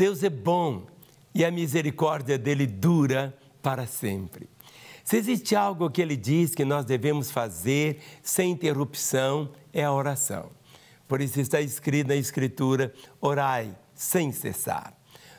Deus é bom e a misericórdia dele dura para sempre. Se existe algo que ele diz que nós devemos fazer sem interrupção, é a oração. Por isso está escrito na Escritura: orai sem cessar.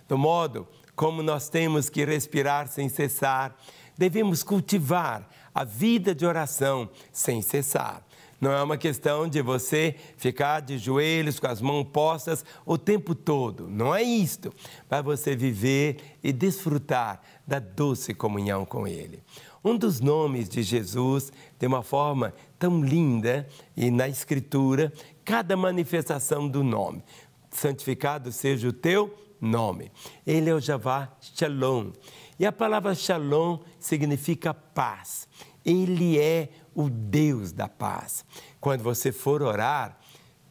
Do modo como nós temos que respirar sem cessar, devemos cultivar a vida de oração sem cessar. Não é uma questão de você ficar de joelhos com as mãos postas o tempo todo. Não é isto. para você viver e desfrutar da doce comunhão com Ele. Um dos nomes de Jesus tem uma forma tão linda e na Escritura, cada manifestação do nome. Santificado seja o teu nome. Ele é o Javá Shalom. E a palavra Shalom significa paz. Ele é o Deus da paz. Quando você for orar,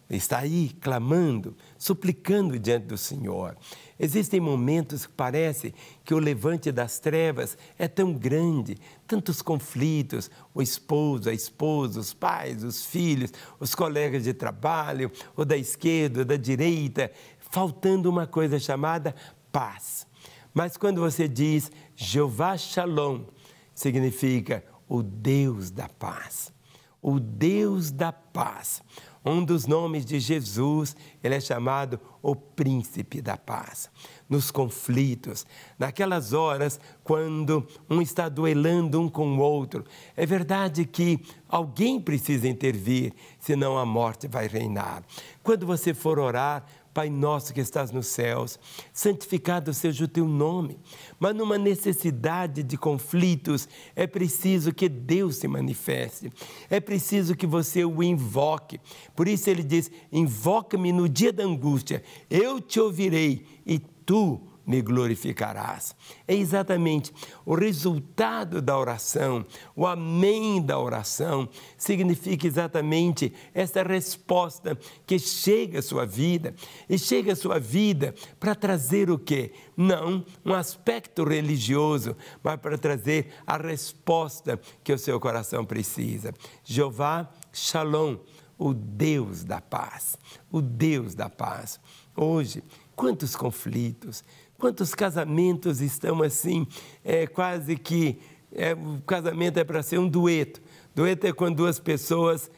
está aí clamando, suplicando diante do Senhor. Existem momentos que parece que o levante das trevas é tão grande, tantos conflitos, o esposo, a esposa, os pais, os filhos, os colegas de trabalho, ou da esquerda, ou da direita, faltando uma coisa chamada paz. Mas quando você diz Jeová Shalom, significa o Deus da paz. O Deus da paz. Um dos nomes de Jesus, ele é chamado o Príncipe da Paz. Nos conflitos, naquelas horas quando um está duelando um com o outro, é verdade que alguém precisa intervir, senão a morte vai reinar. Quando você for orar, Pai nosso que estás nos céus, santificado seja o teu nome. Mas numa necessidade de conflitos, é preciso que Deus se manifeste, é preciso que você o invoque. Por isso ele diz: invoca-me no dia da angústia, eu te ouvirei e tu me glorificarás. É exatamente o resultado da oração, o amém da oração, significa exatamente essa resposta que chega à sua vida e chega à sua vida para trazer o quê? Não um aspecto religioso, mas para trazer a resposta que o seu coração precisa. Jeová Shalom, o Deus da paz, o Deus da paz. Hoje, quantos conflitos, Quantos casamentos estão assim, é, quase que é, o casamento é para ser um dueto. Dueto é quando duas pessoas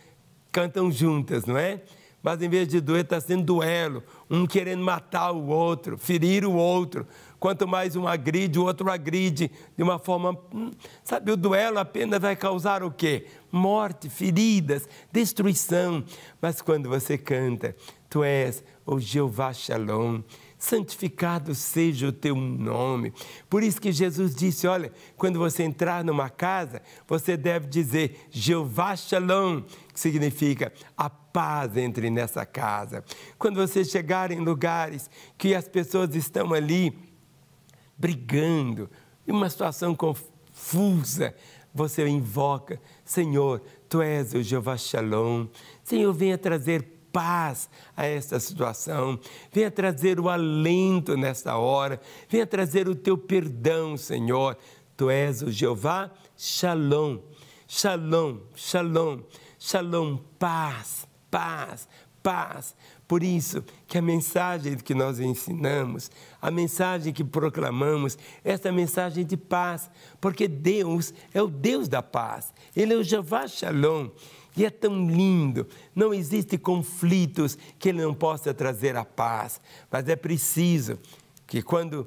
cantam juntas, não é? Mas em vez de doer, está sendo duelo, um querendo matar o outro, ferir o outro. Quanto mais um agride, o outro agride de uma forma. Hum, sabe, o duelo apenas vai causar o quê? Morte, feridas, destruição. Mas quando você canta, tu és o Jeová Shalom, santificado seja o teu nome. Por isso que Jesus disse: olha, quando você entrar numa casa, você deve dizer Jeová Shalom, significa a paz entre nessa casa. Quando você chegar em lugares que as pessoas estão ali brigando, em uma situação confusa, você invoca: Senhor, tu és o Jeová Shalom. Senhor, venha trazer paz a esta situação, venha trazer o alento nesta hora, venha trazer o teu perdão, Senhor. Tu és o Jeová Shalom. Shalom, shalom. Shalom, paz, paz, paz. Por isso que a mensagem que nós ensinamos, a mensagem que proclamamos, esta mensagem de paz, porque Deus é o Deus da paz. Ele é o Jeová Shalom. E é tão lindo, não existe conflitos que ele não possa trazer a paz, mas é preciso que quando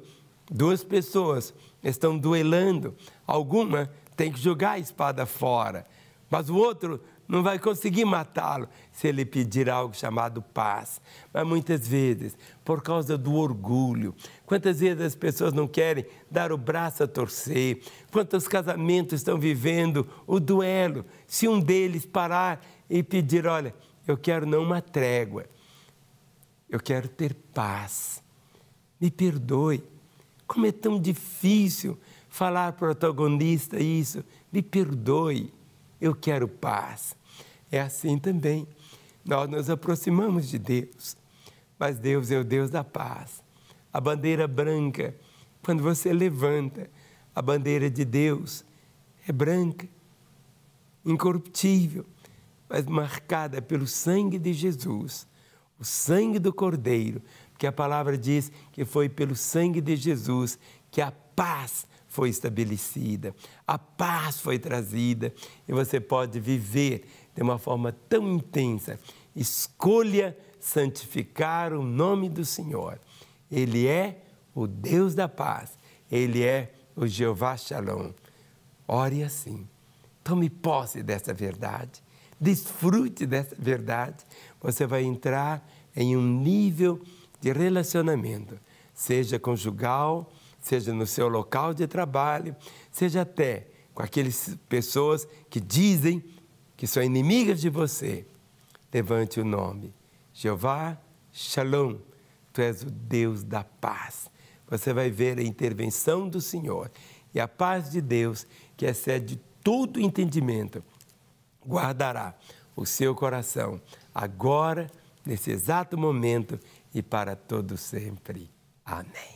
duas pessoas estão duelando, alguma tem que jogar a espada fora, mas o outro não vai conseguir matá-lo se ele pedir algo chamado paz. Mas muitas vezes, por causa do orgulho, quantas vezes as pessoas não querem dar o braço a torcer, quantos casamentos estão vivendo o duelo. Se um deles parar e pedir: Olha, eu quero não uma trégua, eu quero ter paz, me perdoe. Como é tão difícil falar protagonista isso, me perdoe eu quero paz. É assim também. Nós nos aproximamos de Deus, mas Deus é o Deus da paz. A bandeira branca, quando você levanta a bandeira de Deus, é branca, incorruptível, mas marcada pelo sangue de Jesus, o sangue do Cordeiro, porque a palavra diz que foi pelo sangue de Jesus que a paz foi estabelecida, a paz foi trazida e você pode viver de uma forma tão intensa. Escolha santificar o nome do Senhor. Ele é o Deus da paz, ele é o Jeová Shalom. Ore assim, tome posse dessa verdade, desfrute dessa verdade. Você vai entrar em um nível de relacionamento, seja conjugal, seja no seu local de trabalho, seja até com aquelas pessoas que dizem que são inimigas de você. Levante o nome. Jeová Shalom, tu és o Deus da paz. Você vai ver a intervenção do Senhor e a paz de Deus, que excede todo entendimento, guardará o seu coração agora, nesse exato momento e para todo sempre. Amém.